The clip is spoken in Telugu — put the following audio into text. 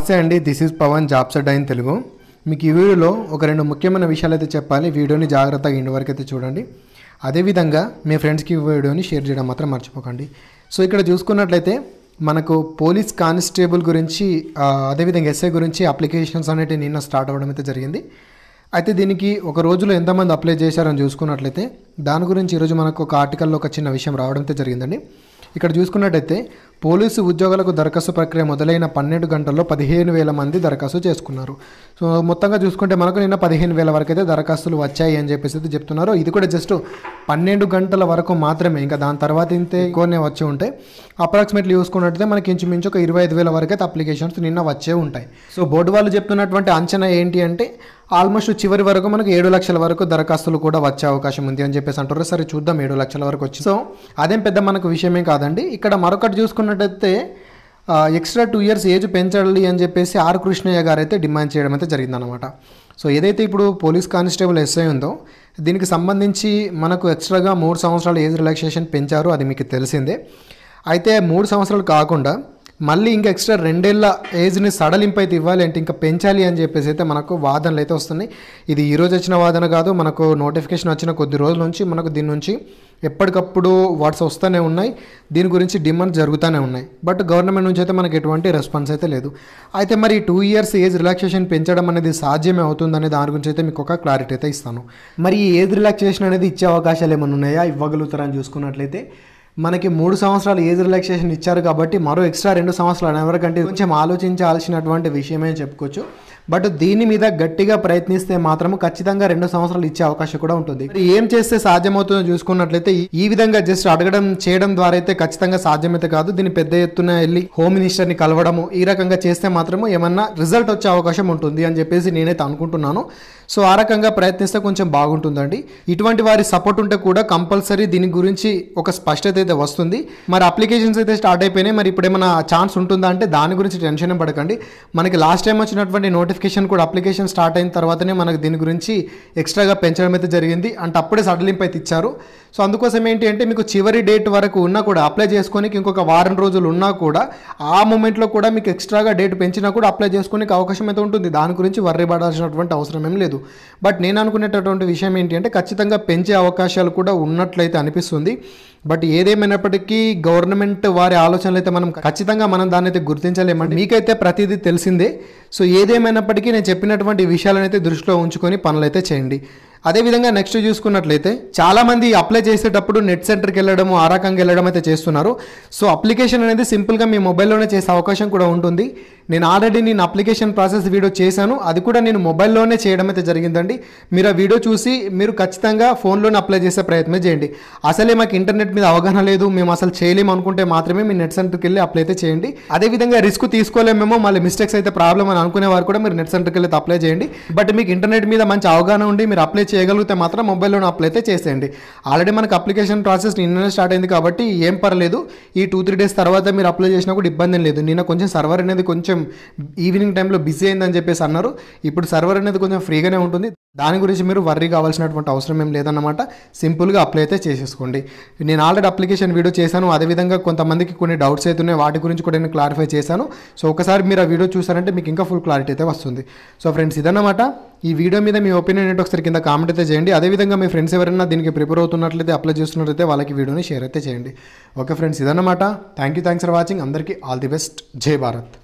నమస్తే అండి దిస్ ఇస్ పవన్ జాబ్ సెడ్ తెలుగు మీకు ఈ వీడియోలో ఒక రెండు ముఖ్యమైన విషయాలు అయితే చెప్పాలి వీడియోని జాగ్రత్తగా ఇంటి వరకు అయితే చూడండి అదేవిధంగా మీ ఫ్రెండ్స్కి వీడియోని షేర్ చేయడం మాత్రం మర్చిపోకండి సో ఇక్కడ చూసుకున్నట్లయితే మనకు పోలీస్ కానిస్టేబుల్ గురించి అదేవిధంగా ఎస్ఐ గురించి అప్లికేషన్స్ అనేవి నిన్న స్టార్ట్ అవ్వడం అయితే జరిగింది అయితే దీనికి ఒక రోజులో ఎంతమంది అప్లై చేశారని చూసుకున్నట్లయితే దాని గురించి ఈరోజు మనకు ఒక ఆర్టికల్లో ఒక చిన్న విషయం రావడం అయితే జరిగిందండి ఇక్కడ చూసుకున్నట్టయితే పోలీసు ఉద్యోగాలకు దరఖాస్తు ప్రక్రియ మొదలైన పన్నెండు గంటల్లో పదిహేను వేల మంది దరఖాస్తు చేసుకున్నారు సో మొత్తంగా చూసుకుంటే మనకు నిన్న పదిహేను వేల వరకు అయితే దరఖాస్తులు వచ్చాయి అని చెప్పేసి అయితే చెప్తున్నారు ఇది కూడా జస్ట్ పన్నెండు గంటల వరకు మాత్రమే ఇంకా దాని తర్వాత ఇంతే ఎక్కువనే వచ్చి ఉంటాయి అప్రాక్సిమేట్లీ చూసుకున్నట్టయితే మనకి ఇంచుమించు ఒక ఇరవై ఐదు వేల వరకు అయితే అప్లికేషన్స్ నిన్న వచ్చే ఉంటాయి సో బోర్డు వాళ్ళు చెప్తున్నటువంటి అంచనా ఏంటి అంటే ఆల్మోస్ట్ చివరి వరకు మనకు ఏడు లక్షల వరకు దరఖాస్తులు కూడా వచ్చే అవకాశం ఉంది అని చెప్పేసి అంటారు సరే చూద్దాం ఏడు లక్షల వరకు వచ్చి సో అదేం పెద్ద మనకు విషయమే కాదండి ఇక్కడ మరొకటి చూసుకున్నట్టయితే ఎక్స్ట్రా టూ ఇయర్స్ ఏజ్ పెంచాలి అని చెప్పేసి ఆర్ కృష్ణయ్య గారు అయితే డిమాండ్ చేయడం అయితే జరిగిందనమాట సో ఏదైతే ఇప్పుడు పోలీస్ కానిస్టేబుల్ ఎస్ఐ ఉందో దీనికి సంబంధించి మనకు ఎక్స్ట్రాగా మూడు సంవత్సరాలు ఏజ్ రిలాక్సేషన్ పెంచారు అది మీకు తెలిసిందే అయితే మూడు సంవత్సరాలు కాకుండా మళ్ళీ ఇంకా ఎక్స్ట్రా రెండేళ్ల ఏజ్ని సడలింపు అయితే ఇవ్వాలి అంటే ఇంకా పెంచాలి అని చెప్పేసి అయితే మనకు వాదనలు అయితే వస్తున్నాయి ఇది ఈరోజు వచ్చిన వాదన కాదు మనకు నోటిఫికేషన్ వచ్చిన కొద్ది రోజుల నుంచి మనకు దీని నుంచి ఎప్పటికప్పుడు వాట్స్ వస్తూనే ఉన్నాయి దీని గురించి డిమాండ్ జరుగుతూనే ఉన్నాయి బట్ గవర్నమెంట్ నుంచి అయితే మనకి ఎటువంటి రెస్పాన్స్ అయితే లేదు అయితే మరి టూ ఇయర్స్ ఏజ్ రిలాక్సేషన్ పెంచడం అనేది సాధ్యమే అవుతుందనే దాని గురించి అయితే మీకు ఒక క్లారిటీ అయితే ఇస్తాను మరి ఏజ్ రిలాక్సేషన్ అనేది ఇచ్చే అవకాశాలు ఏమైనా ఉన్నాయా ఇవ్వగలుగుతారని చూసుకున్నట్లయితే మనకి మూడు సంవత్సరాలు ఏజ్ రిలాక్సేషన్ ఇచ్చారు కాబట్టి మరో ఎక్స్ట్రా రెండు సంవత్సరాలు ఎవరికంటే కొంచెం ఆలోచించాల్సినటువంటి విషయమే చెప్పుకోవచ్చు బట్ దీని మీద గట్టిగా ప్రయత్నిస్తే మాత్రం ఖచ్చితంగా రెండు సంవత్సరాలు ఇచ్చే అవకాశం కూడా ఉంటుంది ఏం చేస్తే సాధ్యమవుతుందో చూసుకున్నట్లయితే ఈ విధంగా జస్ట్ అడగడం చేయడం ద్వారా అయితే ఖచ్చితంగా సాధ్యమైతే కాదు దీన్ని పెద్ద ఎత్తున వెళ్ళి హోమ్ మినిస్టర్ని కలవడము ఈ రకంగా చేస్తే మాత్రము ఏమన్నా రిజల్ట్ వచ్చే అవకాశం ఉంటుంది అని చెప్పేసి నేనైతే అనుకుంటున్నాను సో ఆ రకంగా ప్రయత్నిస్తే కొంచెం బాగుంటుందండి ఇటువంటి వారి సపోర్ట్ ఉంటే కూడా కంపల్సరీ దీని గురించి ఒక స్పష్టత అయితే వస్తుంది మరి అప్లికేషన్స్ అయితే స్టార్ట్ అయిపోయినాయి మరి ఇప్పుడు ఏమైనా ఛాన్స్ ఉంటుందా అంటే దాని గురించి టెన్షన్ పడకండి మనకి లాస్ట్ టైం వచ్చినటువంటి నోటిఫికేషన్ కూడా అప్లికేషన్ స్టార్ట్ అయిన తర్వాతనే మనకు దీని గురించి ఎక్స్ట్రాగా పెంచడం అయితే జరిగింది అంటే అప్పుడే సడలింపు అయితే ఇచ్చారు సో అందుకోసం ఏంటి అంటే మీకు చివరి డేట్ వరకు ఉన్నా కూడా అప్లై చేసుకొని ఇంకొక వారం రోజులు ఉన్నా కూడా ఆ మూమెంట్లో కూడా మీకు ఎక్స్ట్రాగా డేట్ పెంచినా కూడా అప్లై చేసుకోనికి అవకాశం అయితే ఉంటుంది దాని గురించి వర్రీ పడాల్సినటువంటి అవసరం ఏం లేదు బట్ నేను అనుకునేటటువంటి విషయం ఏంటి అంటే ఖచ్చితంగా పెంచే అవకాశాలు కూడా ఉన్నట్లయితే అనిపిస్తుంది బట్ ఏదేమైనప్పటికీ గవర్నమెంట్ వారి ఆలోచనలు అయితే మనం ఖచ్చితంగా మనం దాన్ని అయితే గుర్తించలేమండి మీకైతే ప్రతిదీ తెలిసిందే సో ఏదేమైనప్పటికీ నేను చెప్పినటువంటి విషయాలను అయితే దృష్టిలో ఉంచుకొని పనులైతే చేయండి అదేవిధంగా నెక్స్ట్ చూసుకున్నట్లయితే చాలామంది అప్లై చేసేటప్పుడు నెట్ సెంటర్కి వెళ్ళడము ఆ రకంగా వెళ్ళడం అయితే చేస్తున్నారు సో అప్లికేషన్ అనేది సింపుల్గా మీ మొబైల్లోనే చేసే అవకాశం కూడా ఉంటుంది నేను ఆల్రెడీ నేను అప్లికేషన్ ప్రాసెస్ వీడియో చేశాను అది కూడా నేను మొబైల్లోనే చేయడం అయితే జరిగిందండి మీరు ఆ వీడియో చూసి మీరు ఖచ్చితంగా ఫోన్లోనే అప్లై చేసే ప్రయత్నం చేయండి అసలే మాకు ఇంటర్నెట్ మీద అవగాహన లేదు మేము అసలు చేయలేము అనుకుంటే మాత్రమే మీ నెట్ సెంటర్కి వెళ్ళి అప్లై అయితే చేయండి అదేవిధంగా రిస్క్ తీసుకోలేమేమో మళ్ళీ మిస్టేక్స్ అయితే ప్రాబ్లం అని అనుకునే వారు కూడా మీరు నెట్ సెంటర్కి వెళ్ళి అప్లై చేయండి బట్ మీకు ఇంటర్నెట్ మీద మంచి అవగాహన ఉండి మీరు అప్లై చేయగలిగితే మాత్రం మొబైల్లోనే అప్లై అయితే చేసేయండి ఆల్రెడీ మనకు అప్లికేషన్ ప్రాసెస్ నిన్ననే స్టార్ట్ అయింది కాబట్టి ఏం పర్లేదు ఈ టూ త్రీ డేస్ తర్వాత మీరు అప్లై చేసినా కూడా ఇబ్బంది లేదు నిన్న కొంచెం సర్వర్ అనేది కొంచెం కొంచెం ఈవినింగ్ టైంలో బిజీ అయిందని చెప్పేసి అన్నారు ఇప్పుడు సర్వర్ అనేది కొంచెం ఫ్రీగానే ఉంటుంది దాని గురించి మీరు వర్రీ కావాల్సినటువంటి అవసరం ఏం లేదన్నమాట సింపుల్గా అప్లై అయితే చేసేసుకోండి నేను ఆల్రెడీ అప్లికేషన్ వీడియో చేశాను అదేవిధంగా కొంతమందికి కొన్ని డౌట్స్ అయితే ఉన్నాయి వాటి గురించి కూడా నేను క్లారిఫై చేశాను సో ఒకసారి మీరు ఆ వీడియో చూసారంటే మీకు ఇంకా ఫుల్ క్లారిటీ అయితే వస్తుంది సో ఫ్రెండ్స్ ఇదన్నమాట ఈ వీడియో మీద మీ ఒపీనియన్ ఏంటో ఒకసారి కింద కామెంట్ అయితే చేయండి అదేవిధంగా మీ ఫ్రెండ్స్ ఎవరైనా దీనికి ప్రిపేర్ అవుతున్నట్లయితే అప్లై చేస్తున్నట్లయితే వాళ్ళకి వీడియోని షేర్ అయితే చేయండి ఓకే ఫ్రెండ్స్ ఇదన్నమాట thank you thanks for watching అందరికీ ఆల్ ది బెస్ట్ జై భారత్